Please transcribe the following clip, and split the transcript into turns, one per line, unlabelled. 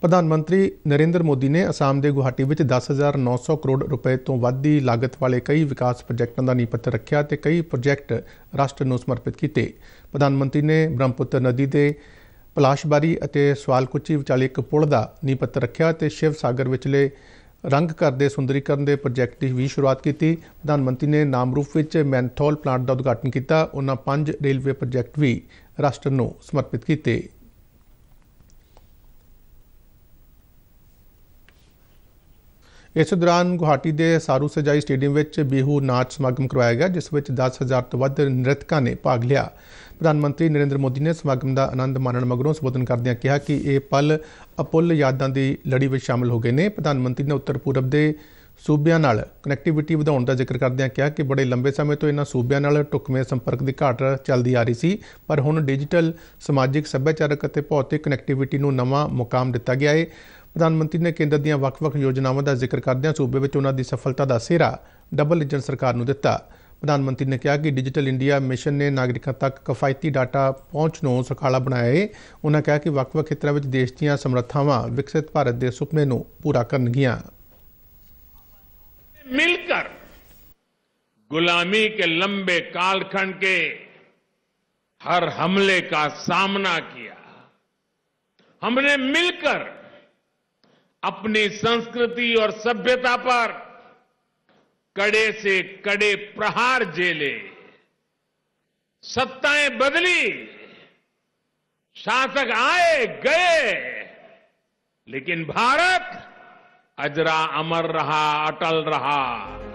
ਪ੍ਰਧਾਨ ਮੰਤਰੀ ਨਰਿੰਦਰ ਮੋਦੀ ਨੇ ਅਸਾਮ ਦੇ ਗੁਹਾਟੀ ਵਿੱਚ 10900 ਕਰੋੜ ਰੁਪਏ ਤੋਂ ਵੱਧ ਦੀ ਲਾਗਤ ਵਾਲੇ ਕਈ ਵਿਕਾਸ ਪ੍ਰੋਜੈਕਟਾਂ ਦਾ ਨੀਂਹ ਪੱਥਰ ਰੱਖਿਆ ਤੇ ਕਈ ਪ੍ਰੋਜੈਕਟ ਰਾਸ਼ਟਰ ਨੂੰ ਸਮਰਪਿਤ ਕੀਤੇ ਪ੍ਰਧਾਨ ਮੰਤਰੀ ਨੇ ਬ੍ਰਹਮਪੁੱਤਰ ਨਦੀ ਦੇ ਪਲਾਸ਼ਬਾਰੀ ਅਤੇ ਸਵਾਲਕੁਚੀ ਵਿਚਾਲੇ ਇੱਕ ਪੁਲ ਦਾ ਨੀਂਹ ਪੱਥਰ ਰੱਖਿਆ ਤੇ ਸ਼ਿਵ ਸਾਗਰ ਵਿਚਲੇ ਰੰਗ ਕਰਦੇ ਸੁੰਦਰੀਕਰਨ ਦੇ ਪ੍ਰੋਜੈਕਟ ਦੀ ਵੀ ਸ਼ੁਰੂਆਤ ਕੀਤੀ ਪ੍ਰਧਾਨ ਮੰਤਰੀ ਨੇ ਨਾਮਰੂਪ ਵਿੱਚ ਮੈਂਥੋਲ ਪਲਾਂਟ ਦਾ ਉਦਘਾਟਨ ਕੀਤਾ ਉਹਨਾਂ ਪੰਜ ਰੇਲਵੇ ਪ੍ਰੋਜੈਕਟ ਵੀ ਰਾਸ਼ਟਰ ਨੂੰ ਸਮਰਪਿਤ ਕੀਤੇ ਇਸ ਦੌਰਾਨ ਗੁਹਾਟੀ ਦੇ ਸਾਰੂ ਸਜਾਈ ਸਟੇਡੀਅਮ ਵਿੱਚ ਬਿਹੂ ਨਾਚ ਸਮਾਗਮ ਕਰਵਾਇਆ ਗਿਆ ਜਿਸ ਵਿੱਚ 10000 ਤੋਂ ਵੱਧ ਨ੍ਰਿਤਕਾਂ ਨੇ ਭਾਗ ਲਿਆ ਪ੍ਰਧਾਨ ਮੰਤਰੀ ਨਰਿੰਦਰ ਮੋਦੀ ਨੇ ਸਮਾਗਮ ਦਾ ਆਨੰਦ ਮਾਣਨ ਮਗਰੋਂ ਸੰਬੋਧਨ ਕਰਦਿਆਂ ਕਿਹਾ ਕਿ ਇਹ ਪਲ ਅਪੁੱਲ ਯਾਦਾਂ ਦੀ ਲੜੀ ਵਿੱਚ ਸ਼ਾਮਲ ਹੋ ਗਏ ਨੇ ਪ੍ਰਧਾਨ ਮੰਤਰੀ ਨੇ ਉੱਤਰ ਪੂਰਬ ਦੇ ਸੂਬਿਆਂ ਨਾਲ ਕਨੈਕਟੀਵਿਟੀ ਵਧਾਉਣ ਦਾ ਜ਼ਿਕਰ ਕਰਦਿਆਂ ਕਿਹਾ ਕਿ ਬੜੇ ਲੰਬੇ ਸਮੇਂ ਤੋਂ ਇਹਨਾਂ ਸੂਬਿਆਂ ਨਾਲ ਟੁਕਵੇਂ ਸੰਪਰਕ ਦੀ ਘਾਟ ਚੱਲਦੀ ਆ ਰਹੀ ਸੀ ਪਰ ਹੁਣ ਡਿਜੀਟਲ ਸਮਾਜਿਕ ਸੱਭਿਆਚਾਰਕ ਅਤੇ ਭੌਤਿਕ ਕਨੈਕਟੀਵਿਟੀ ਨੂੰ ਨਵਾਂ ਮੁਕਾਮ ਦਿੱਤਾ ਗਿਆ ਹੈ ਪ੍ਰਧਾਨ ਮੰਤਰੀ ਨੇ ਕੇਂਦਰ ਦੀਆਂ ਵੱਖ-ਵੱਖ ਯੋਜਨਾਵਾਂ ਦਾ ਜ਼ਿਕਰ ਕਰਦਿਆਂ ਸੂਬੇ ਵਿੱਚ ਉਹਨਾਂ ਦੀ ਸਫਲਤਾ ਦਾ ਸਿਹਰਾ ਡਬਲ ਇੰਜਨ ਸਰਕਾਰ ਨੂੰ ਦਿੱਤਾ ਪ੍ਰਧਾਨ ਮੰਤਰੀ ਨੇ ਕਿਹਾ ਕਿ ਡਿਜੀਟਲ ਇੰਡੀਆ ਮਿਸ਼ਨ ਨੇ ਨਾਗਰਿਕਾਂ ਤੱਕ ਕਿਫਾਇਤੀ ਡਾਟਾ ਪਹੁੰਚ ਨੂੰ ਸਖਾਲਾ ਬਣਾਇਆ ਹੈ ਉਹਨਾਂ ਕਿਹਾ ਕਿ ਵੱਖ-ਵੱਖ ਖੇਤਰਾਂ ਵਿੱਚ ਦੇਸ਼ ਦੀਆਂ ਸਮਰੱਥਾਵਾਂ ਵਿਕਸਿਤ ਭਾਰਤ ਦੇ ਸੁਪਨੇ ਨੂੰ ਪੂਰਾ ਕਰਨਗੀਆਂ
ਮਿਲ ਕੇ ਗੁਲਾਮੀ गुलामी ਲੰਬੇ ਕਾਲਖੰਡ ਕੇ ਹਰ ਹਮਲੇ ਦਾ ਸਾਹਮਣਾ ਕੀਤਾ ਹਮਨੇ ਮਿਲ ਕੇ अपनी संस्कृति और सभ्यता पर कड़े से कड़े प्रहार झेले सत्ताएं बदली शासक आए गए लेकिन भारत अजरा अमर रहा अटल रहा